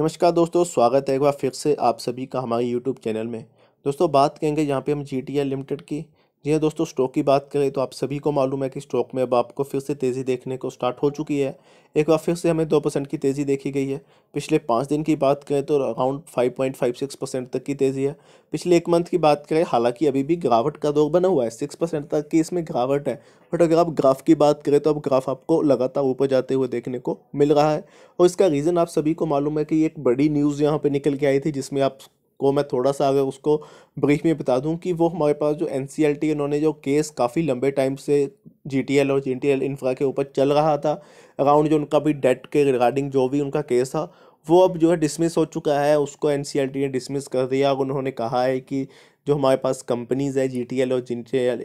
नमस्कार दोस्तों स्वागत है एक बार फिर से आप सभी का हमारे यूट्यूब चैनल में दोस्तों बात करेंगे यहाँ पे हम जी टी लिमिटेड की जी हाँ दोस्तों स्टॉक की बात करें तो आप सभी को मालूम है कि स्टॉक में अब आपको फिर से तेज़ी देखने को स्टार्ट हो चुकी है एक बार फिर से हमें दो परसेंट की तेज़ी देखी गई है पिछले पाँच दिन की बात करें तो around five point five six percent तक की तेज़ी है पिछले एक मंथ की बात करें हालांकि अभी भी गिरावट का दौर बना हुआ है सिक्स परसेंट तक की इसमें गिरावट है बट अगर आप ग्राफ की बात करें तो अब ग्राफ आपको लगातार ऊपर जाते हुए देखने को मिल रहा है और इसका रीज़न आप सभी को मालूम है कि एक बड़ी न्यूज़ यहाँ पर निकल के आई थी जिसमें आप को मैं थोड़ा सा अगर उसको ब्रीफ में बता दूं कि वो हमारे पास जो एन e उन्होंने जो केस काफ़ी लंबे टाइम से जी और जी इंफ्रा के ऊपर चल रहा था अराउंड जो उनका भी डेट के रिगार्डिंग जो भी उनका केस था वो अब जो है डिसमिस हो चुका है उसको एन e ने डिसमिस कर दिया और उन्होंने कहा है कि जो हमारे पास कंपनीज़ है जी और जी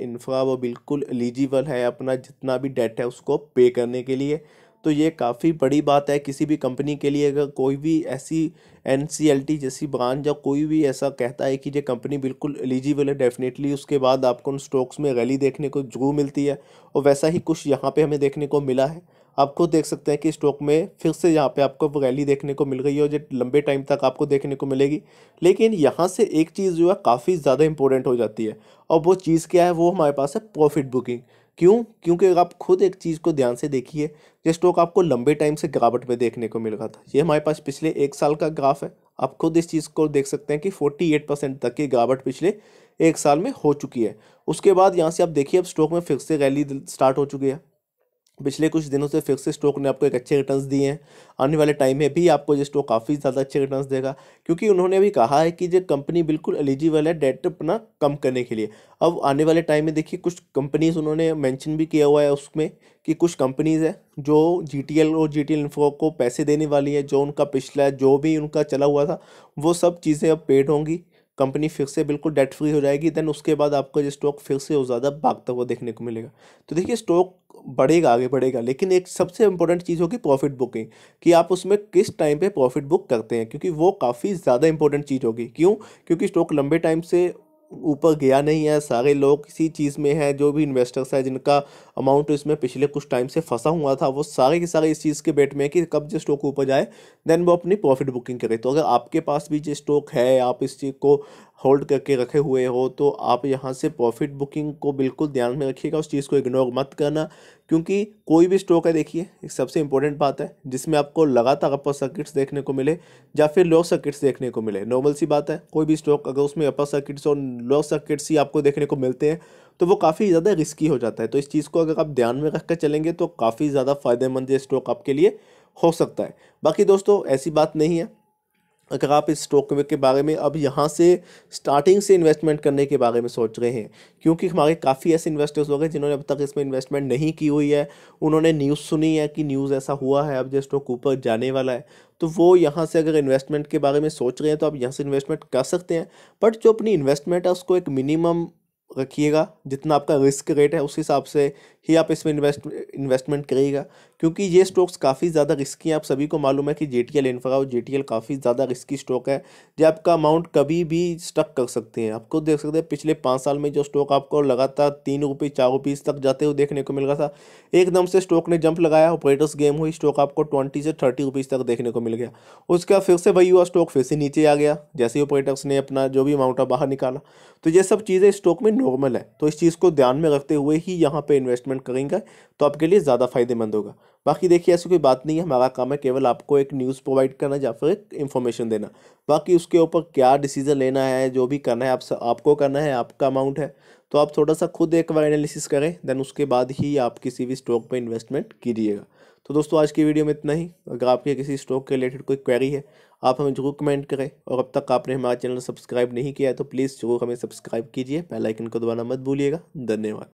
इंफ्रा वो बिल्कुल एलिजिबल है अपना जितना भी डेट है उसको पे करने के लिए तो ये काफ़ी बड़ी बात है किसी भी कंपनी के लिए अगर कोई भी ऐसी एन जैसी ब्रांच या कोई भी ऐसा कहता है कि ये कंपनी बिल्कुल एलिजिबल है डेफिनेटली उसके बाद आपको उन स्टॉक्स में रैली देखने को जरूर मिलती है और वैसा ही कुछ यहाँ पे हमें देखने को मिला है आप खुद देख सकते हैं कि स्टॉक में फिर से यहाँ पे आपको रैली देखने को मिल रही है और जो लंबे टाइम तक आपको देखने को मिलेगी लेकिन यहाँ से एक चीज़ जो है काफ़ी ज़्यादा इंपॉर्टेंट हो जाती है और वो चीज़ क्या है वो हमारे पास है प्रॉफिट बुकिंग क्यों क्योंकि आप खुद एक चीज़ को ध्यान से देखिए ये स्टॉक आपको लंबे टाइम से गिरावट में देखने को मिल रहा था ये हमारे पास पिछले एक साल का ग्राफ है आप खुद इस चीज़ को देख सकते हैं कि 48 परसेंट तक की गिरावट पिछले एक साल में हो चुकी है उसके बाद यहाँ से आप देखिए अब स्टॉक में फिर से रैली स्टार्ट हो चुकी है पिछले कुछ दिनों से फिक्स स्टॉक ने आपको एक अच्छे रिटर्न्स दिए हैं आने वाले टाइम में भी आपको ये स्टॉक काफ़ी ज़्यादा अच्छे रिटर्न्स देगा क्योंकि उन्होंने भी कहा है कि ये कंपनी बिल्कुल एलिजिबल है डेट अपना कम करने के लिए अब आने वाले टाइम में देखिए कुछ कंपनीज उन्होंने मेंशन भी किया हुआ है उसमें कि कुछ कंपनीज़ हैं जो जी और जी टी इन्फो को पैसे देने वाली है जो उनका पिछला जो भी उनका चला हुआ था वो सब चीज़ें अब पेड होंगी कंपनी फिक्स से बिल्कुल डेट फ्री हो जाएगी देन उसके बाद आपको ये स्टॉक फिर से और ज़्यादा भागता हुआ देखने को मिलेगा तो देखिए स्टॉक बढ़ेगा आगे बढ़ेगा लेकिन एक सबसे इंपॉर्टेंट चीज़ होगी प्रॉफिट बुकिंग कि आप उसमें किस टाइम पे प्रॉफिट बुक करते हैं क्योंकि वो काफ़ी ज़्यादा इंपॉर्टेंट चीज़ होगी क्यों क्योंकि स्टॉक लंबे टाइम से ऊपर गया नहीं है सारे लोग किसी चीज़ में हैं जो भी इन्वेस्टर्स हैं जिनका अमाउंट इसमें पिछले कुछ टाइम से फंसा हुआ था वो सारे के सारे इस चीज़ के बेट में है कि कब जो स्टॉक ऊपर जाए देन वो अपनी प्रॉफिट बुकिंग करे तो अगर आपके पास भी जो स्टॉक है आप इस चीज़ को होल्ड करके रखे हुए हो तो आप यहाँ से प्रॉफिट बुकिंग को बिल्कुल ध्यान में रखिएगा उस चीज़ को इग्नोर मत करना क्योंकि कोई भी स्टॉक है देखिए सबसे इंपॉर्टेंट बात है जिसमें आपको लगातार अपर सर्किट्स देखने को मिले या फिर लोअर सर्किट्स देखने को मिले नॉर्मल सी बात है कोई भी स्टॉक अगर उसमें अपर सर्किट्स और लोअर सर्किट्स ही आपको देखने को मिलते हैं तो वो काफ़ी ज़्यादा रिस्की हो जाता है तो इस चीज़ को अगर आप ध्यान में रख कर चलेंगे तो काफ़ी ज़्यादा फ़ायदेमंद ये स्टॉक आपके लिए हो सकता है बाकी दोस्तों ऐसी बात नहीं है अगर आप इस स्टॉक के बारे में अब यहाँ से स्टार्टिंग से इन्वेस्टमेंट करने के बारे में सोच रहे हैं क्योंकि हमारे काफ़ी ऐसे इन्वेस्टर्स लोग हैं जिन्होंने अब तक इसमें इन्वेस्टमेंट नहीं की हुई है उन्होंने न्यूज़ सुनी है कि न्यूज़ ऐसा हुआ है अब जो स्टॉक ऊपर जाने वाला है तो वो यहाँ से अगर इन्वेस्टमेंट के बारे में सोच रहे हैं तो आप यहाँ से इन्वेस्टमेंट कर सकते हैं बट जो अपनी इन्वेस्टमेंट है उसको एक मिनिमम रखिएगा जितना आपका रिस्क रेट है उस हिसाब से ही आप इसमें इन्वेस्ट इन्वेस्टमेंट करिएगा क्योंकि ये स्टॉक्स काफ़ी ज़्यादा रिस्की हैं आप सभी को मालूम है कि जे टी एल इन्फ्रा और जे टी एल काफ़ी ज़्यादा रिस्की स्टॉक है जो आपका अमाउंट कभी भी स्टक कर सकते हैं आपको देख सकते हैं पिछले पाँच साल में जो स्टॉक आपको लगातार तीन रुपये चार रुपीज़ तक जाते हुए देखने को मिल रहा था एकदम से स्टॉक ने जंप लगाया ऑपरेटर्स गेम हुई स्टॉक आपको ट्वेंटी से थर्टी रुपीज़ तक देखने को मिल गया उसके बाद फिर से वही हुआ स्टॉक फिर से नीचे आ गया जैसे ही ऑपरेटर्स ने अपना जो भी अमाउंट है बाहर निकाला तो ये सब चीज़ें स्टॉक में नॉर्मल है तो इस चीज़ को ध्यान में रखते हुए ही यहाँ पे इन्वेस्टमेंट करेंगे तो आपके लिए ज़्यादा फायदेमंद होगा बाकी देखिए ऐसी कोई बात नहीं है हमारा काम है केवल आपको एक न्यूज़ प्रोवाइड करना या फिर एक इन्फॉर्मेशन देना बाकी उसके ऊपर क्या डिसीजन लेना है जो भी करना है आप स, आपको करना है आपका अमाउंट है तो आप थोड़ा सा खुद एक बार एनालिसिस करें देन उसके बाद ही आप किसी भी स्टॉक पर इन्वेस्टमेंट कीजिएगा तो दोस्तों आज की वीडियो में इतना ही अगर आपके किसी स्टॉक के रिलेटेड कोई क्वेरी है आप हमें जरूर कमेंट करें और अब तक आपने हमारा चैनल सब्सक्राइब नहीं किया है तो प्लीज़ जरूर हमें सब्सक्राइब कीजिए बेल आइकन को दबाना मत भूलिएगा धन्यवाद